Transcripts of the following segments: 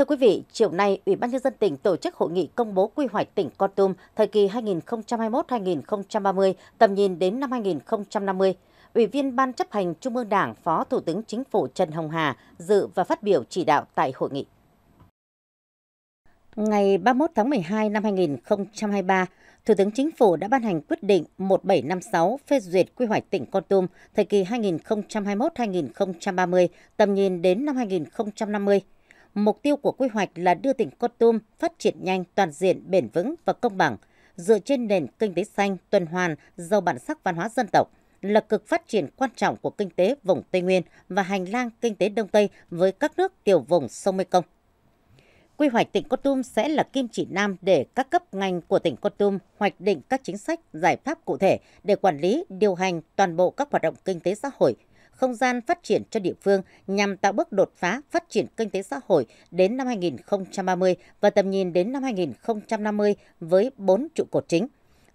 Thưa quý vị, chiều nay, Ủy ban nhân dân tỉnh tổ chức hội nghị công bố quy hoạch tỉnh Con Tum thời kỳ 2021-2030, tầm nhìn đến năm 2050. Ủy viên Ban chấp hành Trung ương Đảng, Phó Thủ tướng Chính phủ Trần Hồng Hà dự và phát biểu chỉ đạo tại hội nghị. Ngày 31 tháng 12 năm 2023, Thủ tướng Chính phủ đã ban hành quyết định 1756 phê duyệt quy hoạch tỉnh Con Tum thời kỳ 2021-2030, tầm nhìn đến năm 2050 mục tiêu của quy hoạch là đưa tỉnh Con Tum phát triển nhanh, toàn diện, bền vững và công bằng, dựa trên nền kinh tế xanh, tuần hoàn, giàu bản sắc văn hóa dân tộc, là cực phát triển quan trọng của kinh tế vùng Tây Nguyên và hành lang kinh tế Đông Tây với các nước tiểu vùng sông Mekong. Quy hoạch tỉnh Con Tum sẽ là kim chỉ nam để các cấp ngành của tỉnh Con Tum hoạch định các chính sách, giải pháp cụ thể để quản lý, điều hành toàn bộ các hoạt động kinh tế xã hội không gian phát triển cho địa phương nhằm tạo bước đột phá phát triển kinh tế xã hội đến năm 2030 và tầm nhìn đến năm 2050 với 4 trụ cột chính,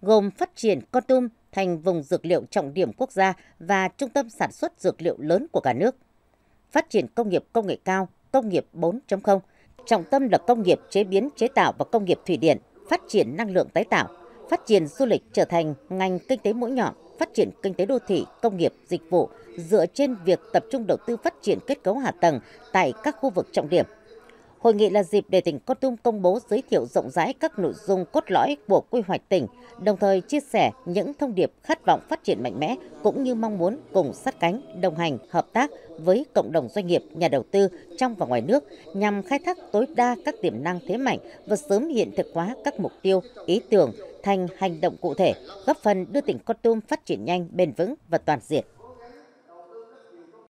gồm phát triển Con Tum thành vùng dược liệu trọng điểm quốc gia và trung tâm sản xuất dược liệu lớn của cả nước, phát triển công nghiệp công nghệ cao, công nghiệp 4.0, trọng tâm là công nghiệp chế biến chế tạo và công nghiệp thủy điện, phát triển năng lượng tái tạo, phát triển du lịch trở thành ngành kinh tế mũi nhọn phát triển kinh tế đô thị, công nghiệp, dịch vụ dựa trên việc tập trung đầu tư phát triển kết cấu hạ tầng tại các khu vực trọng điểm Hội nghị là dịp để tỉnh Con Tum công bố giới thiệu rộng rãi các nội dung cốt lõi của quy hoạch tỉnh, đồng thời chia sẻ những thông điệp khát vọng phát triển mạnh mẽ cũng như mong muốn cùng sát cánh, đồng hành, hợp tác với cộng đồng doanh nghiệp, nhà đầu tư trong và ngoài nước nhằm khai thác tối đa các tiềm năng thế mạnh và sớm hiện thực hóa các mục tiêu, ý tưởng thành hành động cụ thể, góp phần đưa tỉnh Con Tum phát triển nhanh, bền vững và toàn diện.